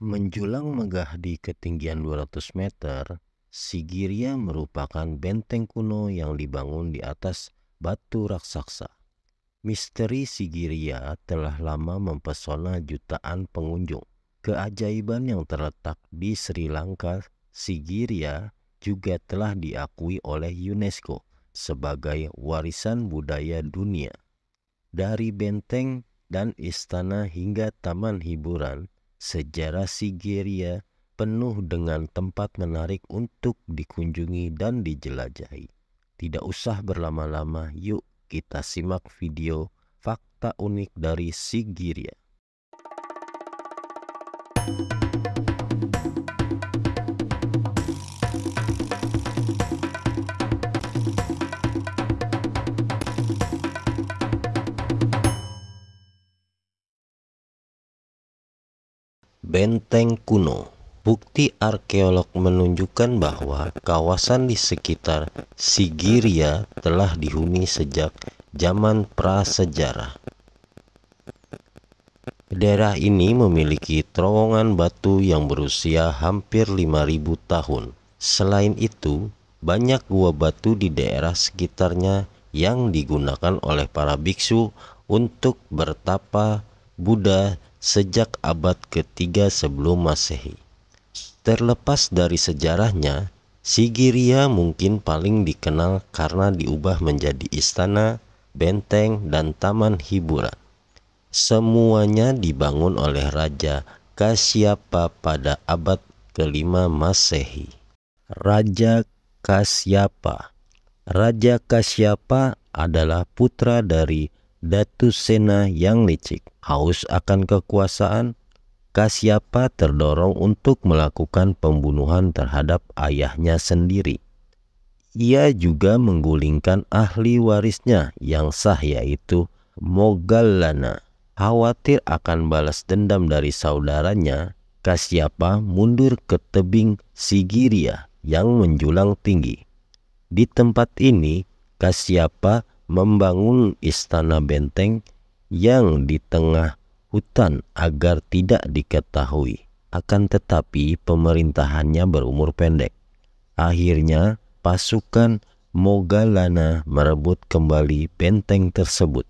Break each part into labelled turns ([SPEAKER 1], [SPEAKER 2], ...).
[SPEAKER 1] Menjulang megah di ketinggian 200 meter, Sigiriya merupakan benteng kuno yang dibangun di atas batu raksasa. Misteri Sigiriya telah lama mempesona jutaan pengunjung. Keajaiban yang terletak di Sri Lanka, Sigiriya juga telah diakui oleh UNESCO sebagai warisan budaya dunia. Dari benteng dan istana hingga taman hiburan, sejarah Sigiriya penuh dengan tempat menarik untuk dikunjungi dan dijelajahi. Tidak usah berlama-lama, yuk kita simak video fakta unik dari you. Benteng kuno. Bukti arkeolog menunjukkan bahwa kawasan di sekitar Sigiriya telah dihuni sejak zaman prasejarah. Daerah ini memiliki terowongan batu yang berusia hampir 5000 tahun. Selain itu, banyak gua batu di daerah sekitarnya yang digunakan oleh para biksu untuk bertapa Buddha sejak abad ketiga sebelum Masehi. Terlepas dari sejarahnya, Sigiriya mungkin paling dikenal karena diubah menjadi istana, benteng, dan taman hiburan. Semuanya dibangun oleh Raja Kasyapa pada abad kelima Masehi. Raja Kasyapa Raja Kasyapa adalah putra dari Datu Sena yang licik, haus akan kekuasaan, Kasyapa terdorong untuk melakukan pembunuhan terhadap ayahnya sendiri. Ia juga menggulingkan ahli warisnya yang sah yaitu Mogallana. Khawatir akan balas dendam dari saudaranya, Kasyapa mundur ke tebing Sigiria yang menjulang tinggi. Di tempat ini, Kasyapa membangun istana benteng yang di tengah hutan agar tidak diketahui. Akan tetapi pemerintahannya berumur pendek. Akhirnya pasukan Mogalana merebut kembali benteng tersebut.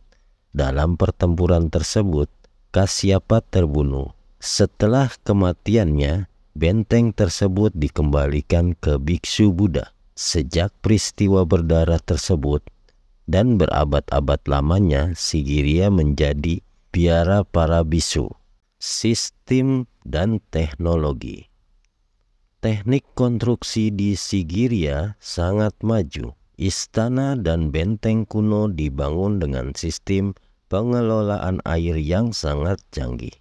[SPEAKER 1] Dalam pertempuran tersebut, Kasyapa terbunuh. Setelah kematiannya, benteng tersebut dikembalikan ke biksu Buddha. Sejak peristiwa berdarah tersebut, dan berabad-abad lamanya Sigiria menjadi biara para bisu, sistem dan teknologi. Teknik konstruksi di Sigiria sangat maju. Istana dan benteng kuno dibangun dengan sistem pengelolaan air yang sangat canggih.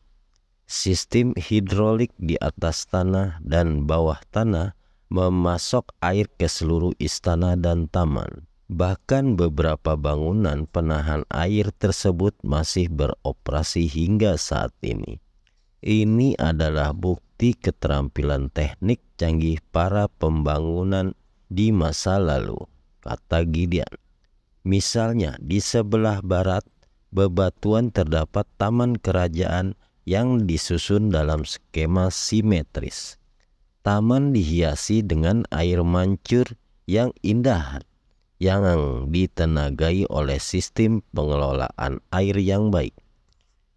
[SPEAKER 1] Sistem hidrolik di atas tanah dan bawah tanah memasok air ke seluruh istana dan taman. Bahkan beberapa bangunan penahan air tersebut masih beroperasi hingga saat ini. Ini adalah bukti keterampilan teknik canggih para pembangunan di masa lalu, kata Gideon. Misalnya di sebelah barat, bebatuan terdapat taman kerajaan yang disusun dalam skema simetris. Taman dihiasi dengan air mancur yang indah yang ditenagai oleh sistem pengelolaan air yang baik.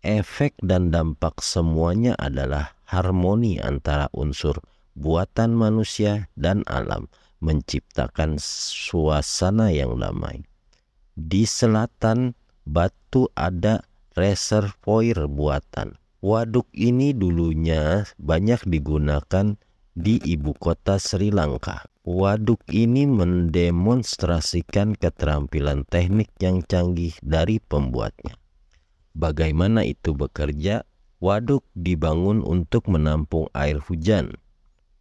[SPEAKER 1] Efek dan dampak semuanya adalah harmoni antara unsur buatan manusia dan alam, menciptakan suasana yang damai. Di selatan Batu ada reservoir buatan. Waduk ini dulunya banyak digunakan di ibu kota Sri Lanka. Waduk ini mendemonstrasikan keterampilan teknik yang canggih dari pembuatnya. Bagaimana itu bekerja? Waduk dibangun untuk menampung air hujan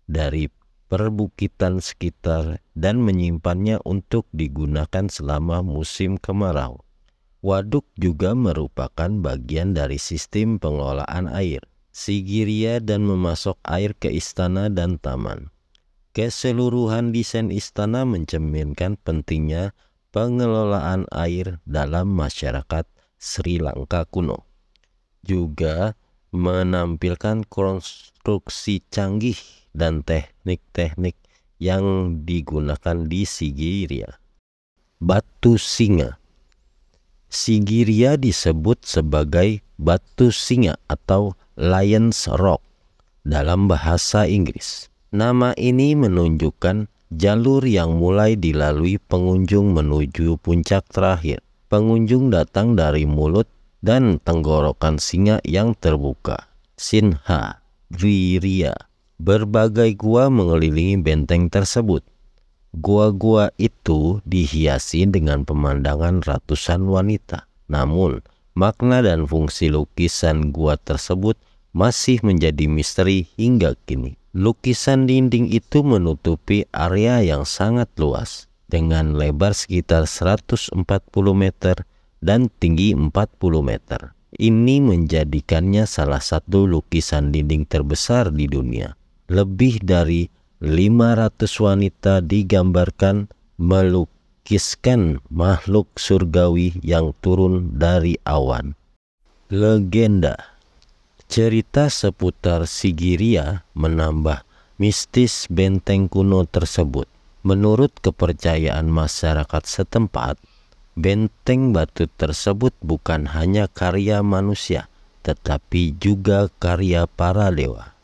[SPEAKER 1] dari perbukitan sekitar dan menyimpannya untuk digunakan selama musim kemarau. Waduk juga merupakan bagian dari sistem pengelolaan air Sigiria dan memasok air ke istana dan taman. Keseluruhan desain istana mencerminkan pentingnya pengelolaan air dalam masyarakat Sri Lanka kuno. Juga menampilkan konstruksi canggih dan teknik-teknik yang digunakan di Sigiria. Batu singa Sigiria disebut sebagai batu singa atau Lions Rock dalam bahasa Inggris. Nama ini menunjukkan jalur yang mulai dilalui pengunjung menuju puncak terakhir. Pengunjung datang dari mulut dan tenggorokan singa yang terbuka. Sinha, Griria, berbagai gua mengelilingi benteng tersebut. Gua-gua itu dihiasi dengan pemandangan ratusan wanita. Namun, makna dan fungsi lukisan gua tersebut masih menjadi misteri hingga kini. Lukisan dinding itu menutupi area yang sangat luas dengan lebar sekitar 140 meter dan tinggi 40 meter. Ini menjadikannya salah satu lukisan dinding terbesar di dunia. Lebih dari 500 wanita digambarkan melukis kiskan makhluk surgawi yang turun dari awan. Legenda Cerita seputar Sigiria menambah mistis benteng kuno tersebut. Menurut kepercayaan masyarakat setempat, benteng batu tersebut bukan hanya karya manusia, tetapi juga karya para dewa.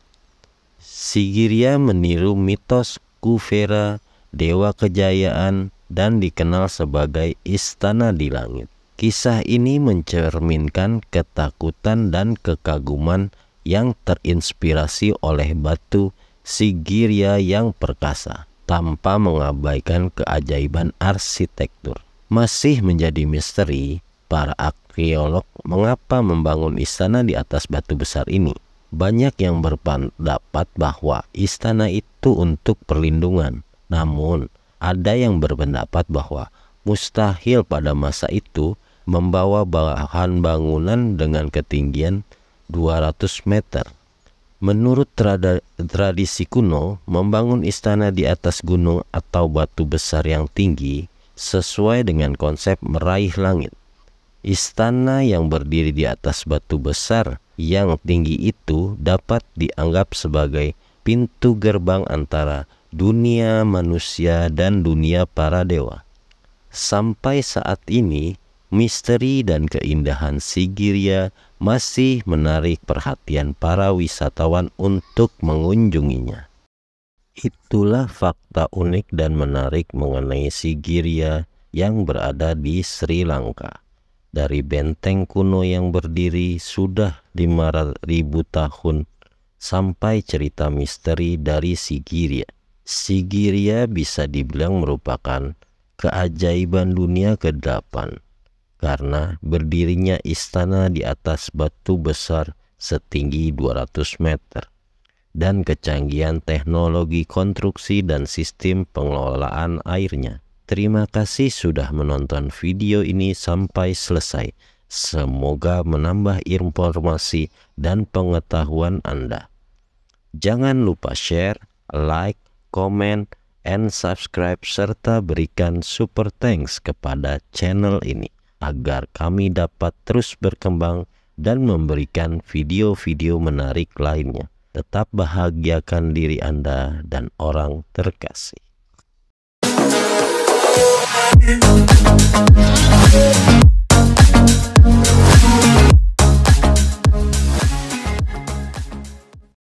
[SPEAKER 1] Sigiria meniru mitos Kuvera, dewa kejayaan, dan dikenal sebagai istana di langit. Kisah ini mencerminkan ketakutan dan kekaguman yang terinspirasi oleh batu Sigiriya yang perkasa tanpa mengabaikan keajaiban arsitektur. Masih menjadi misteri para arkeolog mengapa membangun istana di atas batu besar ini. Banyak yang berpendapat bahwa istana itu untuk perlindungan. Namun, ada yang berpendapat bahwa mustahil pada masa itu membawa bahan bangunan dengan ketinggian 200 meter. Menurut tradisi kuno, membangun istana di atas gunung atau batu besar yang tinggi sesuai dengan konsep meraih langit. Istana yang berdiri di atas batu besar yang tinggi itu dapat dianggap sebagai pintu gerbang antara dunia manusia dan dunia para dewa. Sampai saat ini, misteri dan keindahan Sigiriya masih menarik perhatian para wisatawan untuk mengunjunginya. Itulah fakta unik dan menarik mengenai Sigiriya yang berada di Sri Lanka dari benteng kuno yang berdiri sudah ribu tahun sampai cerita misteri dari Sigiriya. Sigiria bisa dibilang merupakan keajaiban dunia ke-8 karena berdirinya istana di atas batu besar setinggi 200 meter dan kecanggihan teknologi konstruksi dan sistem pengelolaan airnya. Terima kasih sudah menonton video ini sampai selesai. Semoga menambah informasi dan pengetahuan Anda. Jangan lupa share, like, komen, and subscribe serta berikan super thanks kepada channel ini agar kami dapat terus berkembang dan memberikan video-video menarik lainnya. Tetap bahagiakan diri Anda dan orang terkasih. oh, oh